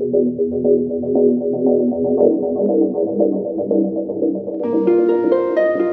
Thank you.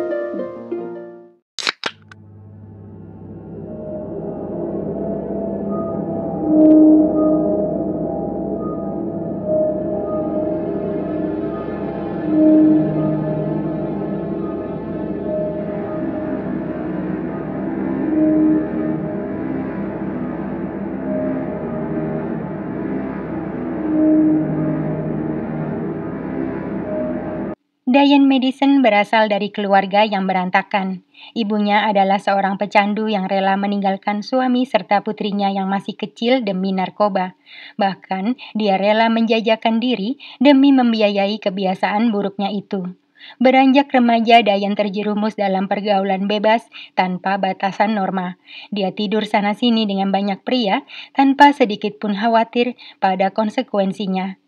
Dayan Madison berasal dari keluarga yang berantakan. Ibunya adalah seorang pecandu yang rela meninggalkan suami serta putrinya yang masih kecil demi narkoba. Bahkan, dia rela menjajakan diri demi membiayai kebiasaan buruknya itu. Beranjak remaja, Dayan terjerumus dalam pergaulan bebas tanpa batasan norma. Dia tidur sana-sini dengan banyak pria tanpa sedikit pun khawatir pada konsekuensinya.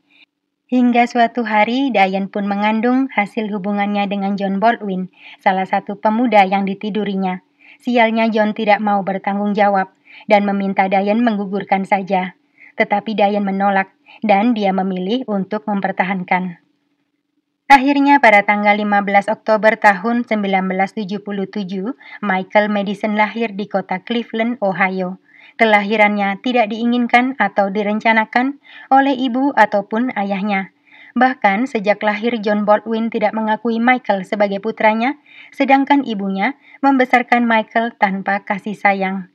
Hingga suatu hari, Dayan pun mengandung hasil hubungannya dengan John Baldwin, salah satu pemuda yang ditidurinya. Sialnya John tidak mau bertanggung jawab dan meminta Dayan menggugurkan saja. Tetapi Dayan menolak dan dia memilih untuk mempertahankan. Akhirnya pada tanggal 15 Oktober tahun 1977, Michael Madison lahir di kota Cleveland, Ohio. Kelahirannya tidak diinginkan atau direncanakan oleh ibu ataupun ayahnya. Bahkan sejak lahir John Baldwin tidak mengakui Michael sebagai putranya, sedangkan ibunya membesarkan Michael tanpa kasih sayang.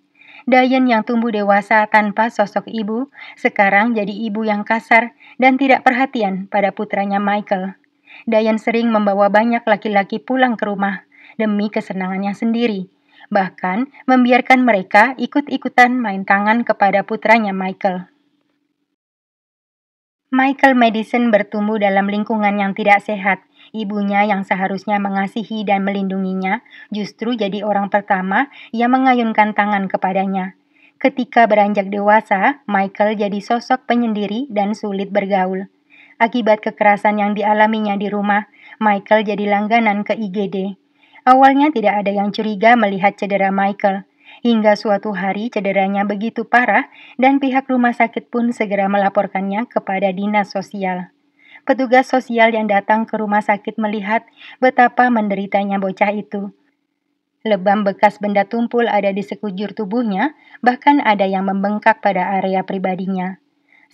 Diane yang tumbuh dewasa tanpa sosok ibu, sekarang jadi ibu yang kasar dan tidak perhatian pada putranya Michael. Diane sering membawa banyak laki-laki pulang ke rumah demi kesenangannya sendiri bahkan membiarkan mereka ikut-ikutan main tangan kepada putranya Michael. Michael Madison bertumbuh dalam lingkungan yang tidak sehat. Ibunya yang seharusnya mengasihi dan melindunginya justru jadi orang pertama yang mengayunkan tangan kepadanya. Ketika beranjak dewasa, Michael jadi sosok penyendiri dan sulit bergaul. Akibat kekerasan yang dialaminya di rumah, Michael jadi langganan ke IGD. Awalnya tidak ada yang curiga melihat cedera Michael. Hingga suatu hari cederanya begitu parah dan pihak rumah sakit pun segera melaporkannya kepada dinas sosial. Petugas sosial yang datang ke rumah sakit melihat betapa menderitanya bocah itu. Lebam bekas benda tumpul ada di sekujur tubuhnya, bahkan ada yang membengkak pada area pribadinya.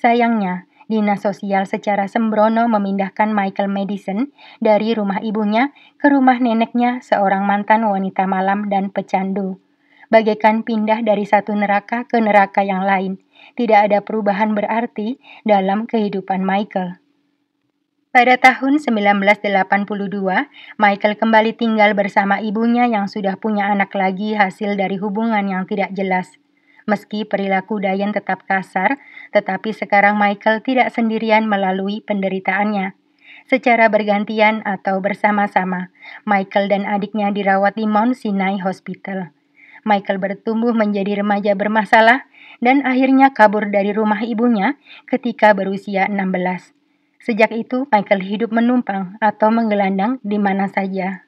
Sayangnya, Dinas Sosial secara sembrono memindahkan Michael Madison dari rumah ibunya ke rumah neneknya seorang mantan wanita malam dan pecandu. Bagaikan pindah dari satu neraka ke neraka yang lain, tidak ada perubahan berarti dalam kehidupan Michael. Pada tahun 1982, Michael kembali tinggal bersama ibunya yang sudah punya anak lagi hasil dari hubungan yang tidak jelas. Meski perilaku Dayan tetap kasar, tetapi sekarang Michael tidak sendirian melalui penderitaannya. Secara bergantian atau bersama-sama, Michael dan adiknya dirawat di Mount Sinai Hospital. Michael bertumbuh menjadi remaja bermasalah dan akhirnya kabur dari rumah ibunya ketika berusia 16. Sejak itu, Michael hidup menumpang atau menggelandang di mana saja.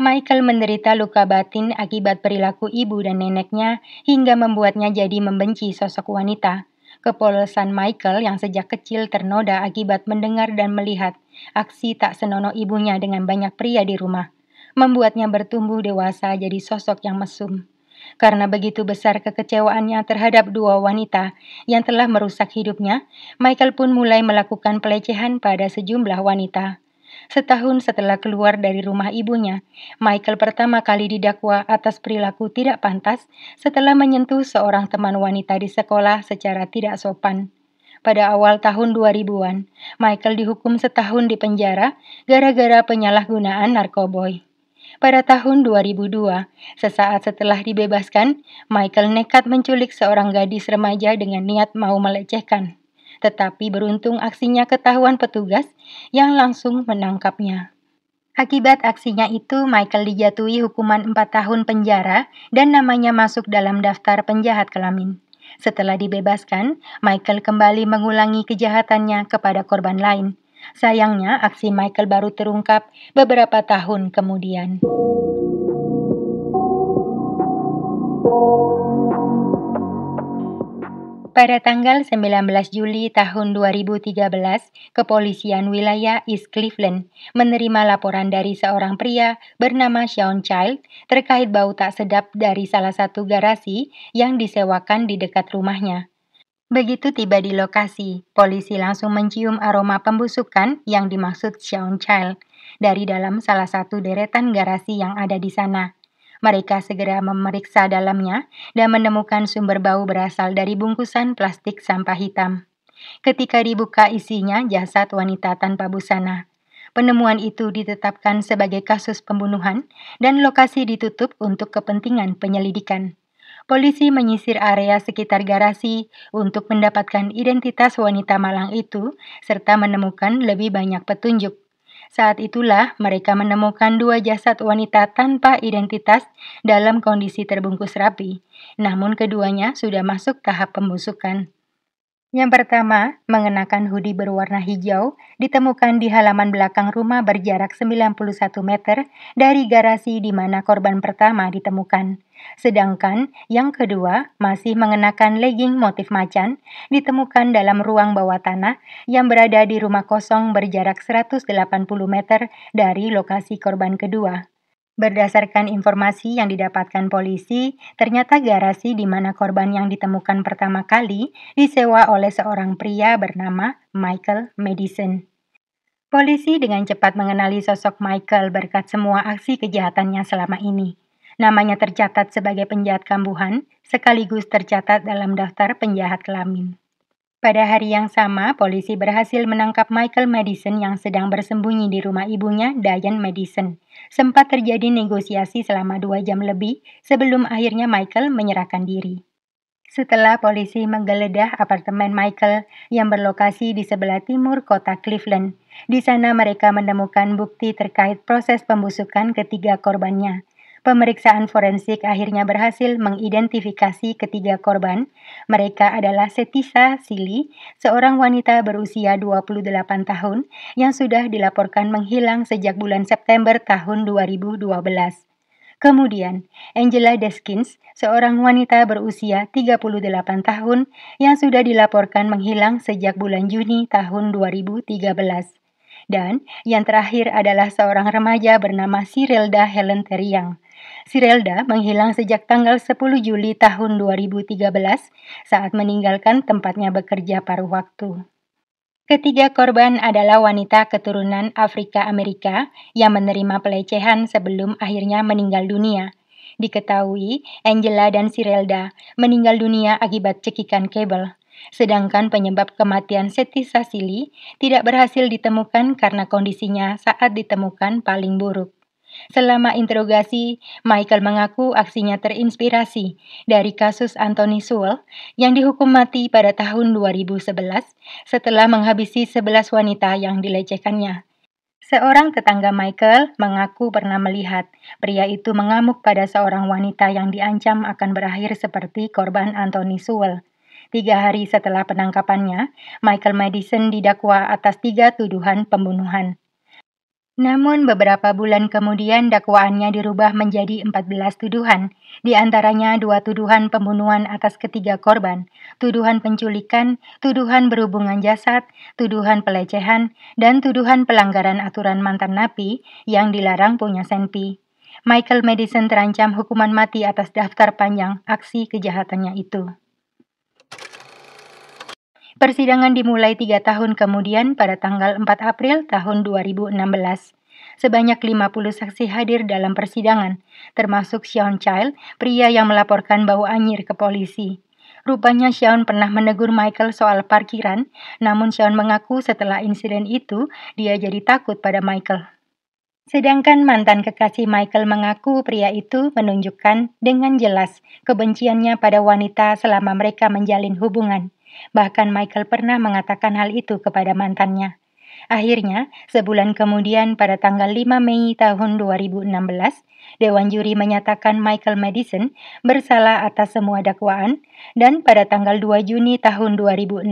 Michael menderita luka batin akibat perilaku ibu dan neneknya hingga membuatnya jadi membenci sosok wanita. Kepolosan Michael yang sejak kecil ternoda akibat mendengar dan melihat aksi tak senonoh ibunya dengan banyak pria di rumah, membuatnya bertumbuh dewasa jadi sosok yang mesum. Karena begitu besar kekecewaannya terhadap dua wanita yang telah merusak hidupnya, Michael pun mulai melakukan pelecehan pada sejumlah wanita. Setahun setelah keluar dari rumah ibunya, Michael pertama kali didakwa atas perilaku tidak pantas setelah menyentuh seorang teman wanita di sekolah secara tidak sopan. Pada awal tahun 2000-an, Michael dihukum setahun di penjara gara-gara penyalahgunaan narkoboy. Pada tahun 2002, sesaat setelah dibebaskan, Michael nekat menculik seorang gadis remaja dengan niat mau melecehkan tetapi beruntung aksinya ketahuan petugas yang langsung menangkapnya. Akibat aksinya itu, Michael dijatuhi hukuman 4 tahun penjara dan namanya masuk dalam daftar penjahat kelamin. Setelah dibebaskan, Michael kembali mengulangi kejahatannya kepada korban lain. Sayangnya, aksi Michael baru terungkap beberapa tahun kemudian pada tanggal 19 Juli tahun 2013, Kepolisian Wilayah East Cleveland menerima laporan dari seorang pria bernama Sean Child terkait bau tak sedap dari salah satu garasi yang disewakan di dekat rumahnya. Begitu tiba di lokasi, polisi langsung mencium aroma pembusukan yang dimaksud Sean Child dari dalam salah satu deretan garasi yang ada di sana. Mereka segera memeriksa dalamnya dan menemukan sumber bau berasal dari bungkusan plastik sampah hitam. Ketika dibuka isinya jasad wanita tanpa busana. Penemuan itu ditetapkan sebagai kasus pembunuhan dan lokasi ditutup untuk kepentingan penyelidikan. Polisi menyisir area sekitar garasi untuk mendapatkan identitas wanita malang itu serta menemukan lebih banyak petunjuk. Saat itulah mereka menemukan dua jasad wanita tanpa identitas dalam kondisi terbungkus rapi. Namun keduanya sudah masuk tahap pembusukan. Yang pertama, mengenakan hoodie berwarna hijau ditemukan di halaman belakang rumah berjarak 91 meter dari garasi di mana korban pertama ditemukan. Sedangkan yang kedua masih mengenakan legging motif macan ditemukan dalam ruang bawah tanah yang berada di rumah kosong berjarak 180 meter dari lokasi korban kedua. Berdasarkan informasi yang didapatkan polisi, ternyata garasi di mana korban yang ditemukan pertama kali disewa oleh seorang pria bernama Michael Madison. Polisi dengan cepat mengenali sosok Michael berkat semua aksi kejahatannya selama ini. Namanya tercatat sebagai penjahat kambuhan, sekaligus tercatat dalam daftar penjahat kelamin. Pada hari yang sama, polisi berhasil menangkap Michael Madison yang sedang bersembunyi di rumah ibunya, Diane Madison. Sempat terjadi negosiasi selama dua jam lebih sebelum akhirnya Michael menyerahkan diri. Setelah polisi menggeledah apartemen Michael yang berlokasi di sebelah timur kota Cleveland, di sana mereka menemukan bukti terkait proses pembusukan ketiga korbannya, Pemeriksaan forensik akhirnya berhasil mengidentifikasi ketiga korban. Mereka adalah Setisa Sili, seorang wanita berusia 28 tahun yang sudah dilaporkan menghilang sejak bulan September tahun 2012. Kemudian, Angela Deskins, seorang wanita berusia 38 tahun yang sudah dilaporkan menghilang sejak bulan Juni tahun 2013. Dan yang terakhir adalah seorang remaja bernama Sirelda Helen Teriang Sirelda menghilang sejak tanggal 10 Juli tahun 2013 saat meninggalkan tempatnya bekerja paruh waktu. Ketiga korban adalah wanita keturunan Afrika Amerika yang menerima pelecehan sebelum akhirnya meninggal dunia. Diketahui, Angela dan Sirelda meninggal dunia akibat cekikan kabel. Sedangkan penyebab kematian Seti Sasili tidak berhasil ditemukan karena kondisinya saat ditemukan paling buruk. Selama interogasi, Michael mengaku aksinya terinspirasi dari kasus Anthony Sewell yang dihukum mati pada tahun 2011 setelah menghabisi 11 wanita yang dilecehkannya. Seorang tetangga Michael mengaku pernah melihat pria itu mengamuk pada seorang wanita yang diancam akan berakhir seperti korban Anthony Sewell. Tiga hari setelah penangkapannya, Michael Madison didakwa atas tiga tuduhan pembunuhan. Namun beberapa bulan kemudian dakwaannya dirubah menjadi 14 tuduhan, di antaranya dua tuduhan pembunuhan atas ketiga korban, tuduhan penculikan, tuduhan berhubungan jasad, tuduhan pelecehan, dan tuduhan pelanggaran aturan mantan napi yang dilarang punya senpi. Michael Madison terancam hukuman mati atas daftar panjang aksi kejahatannya itu. Persidangan dimulai tiga tahun kemudian pada tanggal 4 April tahun 2016. Sebanyak 50 saksi hadir dalam persidangan, termasuk Sean Child, pria yang melaporkan bau anjir ke polisi. Rupanya Sean pernah menegur Michael soal parkiran, namun Sean mengaku setelah insiden itu dia jadi takut pada Michael. Sedangkan mantan kekasih Michael mengaku pria itu menunjukkan dengan jelas kebenciannya pada wanita selama mereka menjalin hubungan. Bahkan Michael pernah mengatakan hal itu kepada mantannya. Akhirnya, sebulan kemudian pada tanggal 5 Mei tahun 2016, Dewan Juri menyatakan Michael Madison bersalah atas semua dakwaan dan pada tanggal 2 Juni tahun 2016,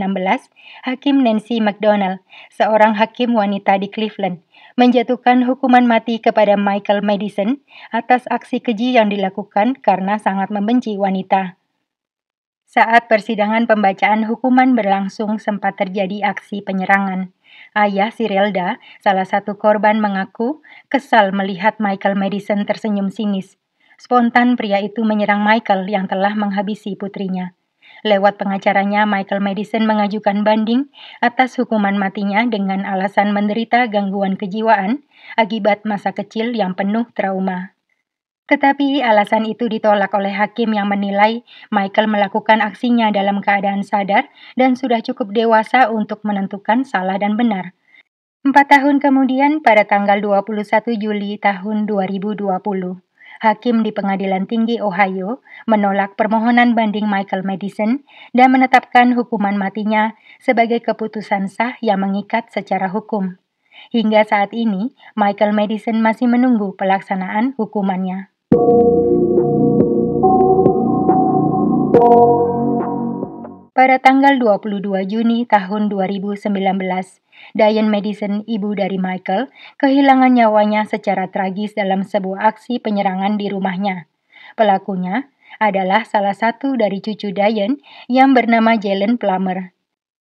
Hakim Nancy McDonald, seorang hakim wanita di Cleveland, menjatuhkan hukuman mati kepada Michael Madison atas aksi keji yang dilakukan karena sangat membenci wanita. Saat persidangan pembacaan hukuman berlangsung sempat terjadi aksi penyerangan. Ayah Sirelda, salah satu korban mengaku kesal melihat Michael Madison tersenyum sinis. Spontan pria itu menyerang Michael yang telah menghabisi putrinya. Lewat pengacaranya, Michael Madison mengajukan banding atas hukuman matinya dengan alasan menderita gangguan kejiwaan akibat masa kecil yang penuh trauma. Tetapi alasan itu ditolak oleh hakim yang menilai Michael melakukan aksinya dalam keadaan sadar dan sudah cukup dewasa untuk menentukan salah dan benar. Empat tahun kemudian, pada tanggal 21 Juli tahun 2020, hakim di Pengadilan Tinggi Ohio menolak permohonan banding Michael Madison dan menetapkan hukuman matinya sebagai keputusan sah yang mengikat secara hukum. Hingga saat ini, Michael Madison masih menunggu pelaksanaan hukumannya. Pada tanggal 22 Juni tahun 2019, Diane Madison, ibu dari Michael, kehilangan nyawanya secara tragis dalam sebuah aksi penyerangan di rumahnya. Pelakunya adalah salah satu dari cucu Diane yang bernama Jalen Plummer.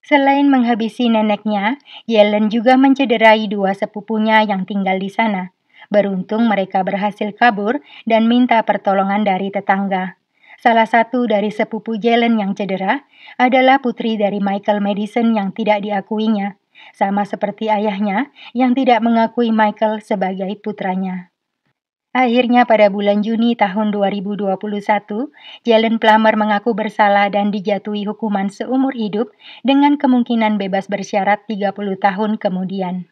Selain menghabisi neneknya, Jalen juga mencederai dua sepupunya yang tinggal di sana, Beruntung mereka berhasil kabur dan minta pertolongan dari tetangga. Salah satu dari sepupu Jalen yang cedera adalah putri dari Michael Madison yang tidak diakuinya, sama seperti ayahnya yang tidak mengakui Michael sebagai putranya. Akhirnya pada bulan Juni tahun 2021, Jalen Plummer mengaku bersalah dan dijatuhi hukuman seumur hidup dengan kemungkinan bebas bersyarat 30 tahun kemudian.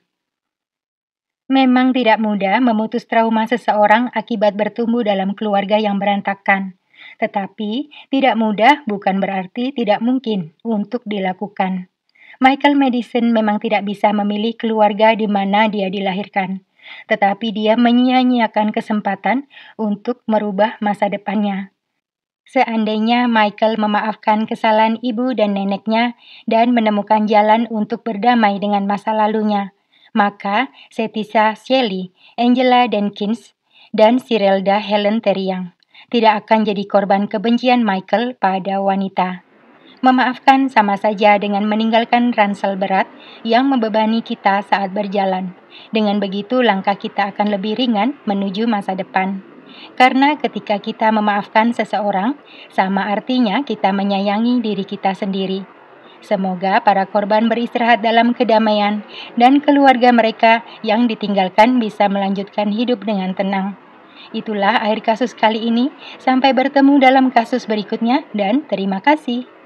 Memang tidak mudah memutus trauma seseorang akibat bertumbuh dalam keluarga yang berantakan. Tetapi, tidak mudah bukan berarti tidak mungkin untuk dilakukan. Michael Madison memang tidak bisa memilih keluarga di mana dia dilahirkan, tetapi dia menyia-nyiakan kesempatan untuk merubah masa depannya. Seandainya Michael memaafkan kesalahan ibu dan neneknya dan menemukan jalan untuk berdamai dengan masa lalunya, maka, Setisa Shelley, Angela Denkins, dan Sirelda Helen Teriang tidak akan jadi korban kebencian Michael pada wanita. Memaafkan sama saja dengan meninggalkan ransel berat yang membebani kita saat berjalan. Dengan begitu, langkah kita akan lebih ringan menuju masa depan. Karena ketika kita memaafkan seseorang, sama artinya kita menyayangi diri kita sendiri. Semoga para korban beristirahat dalam kedamaian dan keluarga mereka yang ditinggalkan bisa melanjutkan hidup dengan tenang. Itulah akhir kasus kali ini. Sampai bertemu dalam kasus berikutnya, dan terima kasih.